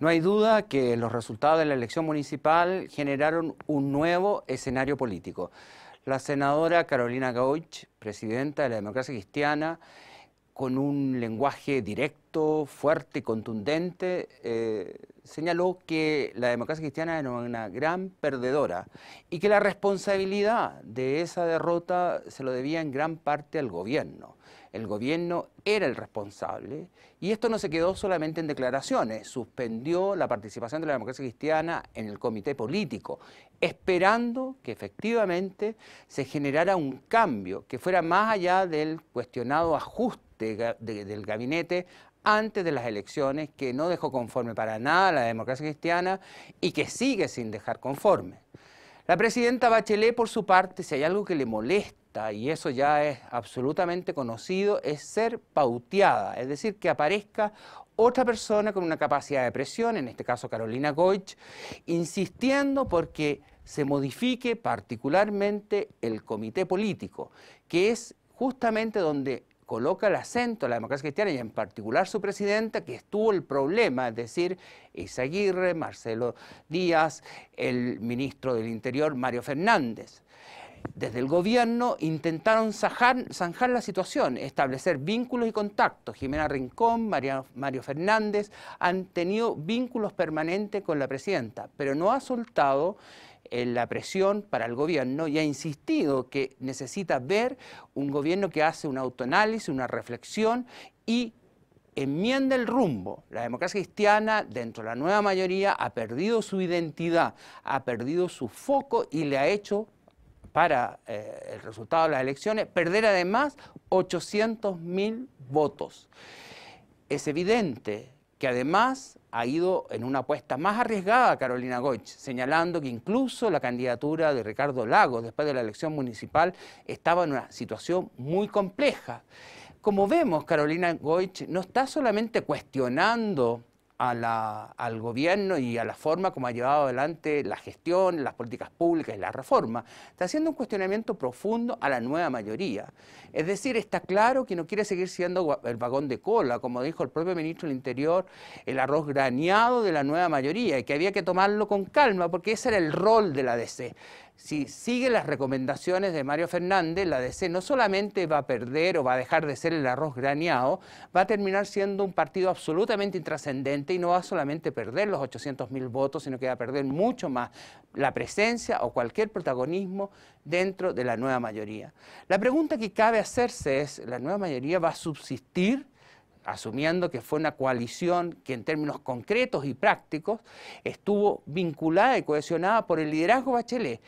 No hay duda que los resultados de la elección municipal generaron un nuevo escenario político. La senadora Carolina Gauch, presidenta de la Democracia Cristiana, con un lenguaje directo, fuerte y contundente, eh, señaló que la democracia cristiana era una gran perdedora y que la responsabilidad de esa derrota se lo debía en gran parte al gobierno. El gobierno era el responsable y esto no se quedó solamente en declaraciones, suspendió la participación de la democracia cristiana en el comité político, esperando que efectivamente se generara un cambio que fuera más allá del cuestionado ajuste del gabinete antes de las elecciones, que no dejó conforme para nada a la democracia cristiana y que sigue sin dejar conforme. La presidenta Bachelet, por su parte, si hay algo que le molesta, y eso ya es absolutamente conocido, es ser pauteada, es decir, que aparezca otra persona con una capacidad de presión, en este caso Carolina Goich, insistiendo porque se modifique particularmente el comité político, que es justamente donde coloca el acento a la democracia cristiana y en particular su presidenta, que estuvo el problema, es decir, Isaguirre, Marcelo Díaz, el ministro del Interior, Mario Fernández desde el gobierno intentaron zanjar, la situación, establecer vínculos y contactos. Jimena Rincón, Mario Fernández han tenido vínculos permanentes con la presidenta, pero no ha soltado eh, la presión para el gobierno y ha insistido que necesita ver un gobierno que hace un autoanálisis, una reflexión y enmienda el rumbo. La democracia cristiana, dentro de la nueva mayoría, ha perdido su identidad, ha perdido su foco y le ha hecho para eh, el resultado de las elecciones, perder además 800.000 votos. Es evidente que además ha ido en una apuesta más arriesgada Carolina Goich, señalando que incluso la candidatura de Ricardo Lagos después de la elección municipal estaba en una situación muy compleja. Como vemos, Carolina Goich no está solamente cuestionando a la, al gobierno y a la forma como ha llevado adelante la gestión, las políticas públicas y la reforma. Está haciendo un cuestionamiento profundo a la nueva mayoría. Es decir, está claro que no quiere seguir siendo el vagón de cola, como dijo el propio ministro del Interior, el arroz graneado de la nueva mayoría y que había que tomarlo con calma porque ese era el rol de la DC si sigue las recomendaciones de Mario Fernández, la DC no solamente va a perder o va a dejar de ser el arroz graneado, va a terminar siendo un partido absolutamente intrascendente y no va a solamente perder los 800 votos, sino que va a perder mucho más la presencia o cualquier protagonismo dentro de la nueva mayoría. La pregunta que cabe hacerse es, ¿la nueva mayoría va a subsistir? asumiendo que fue una coalición que en términos concretos y prácticos estuvo vinculada y cohesionada por el liderazgo Bachelet.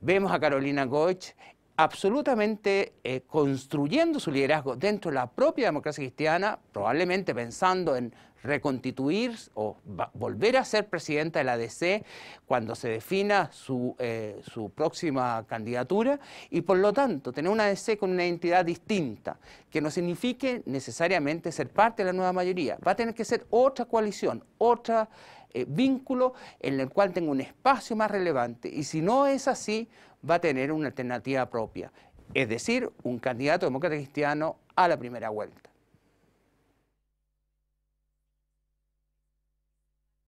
Vemos a Carolina Goch absolutamente eh, construyendo su liderazgo dentro de la propia democracia cristiana, probablemente pensando en reconstituir o volver a ser presidenta de la DC cuando se defina su, eh, su, próxima candidatura y por lo tanto tener una DC con una identidad distinta, que no signifique necesariamente ser parte de la nueva mayoría, va a tener que ser otra coalición, otra eh, vínculo en el cual tenga un espacio más relevante. Y si no es así, va a tener una alternativa propia, es decir, un candidato demócrata cristiano a la primera vuelta.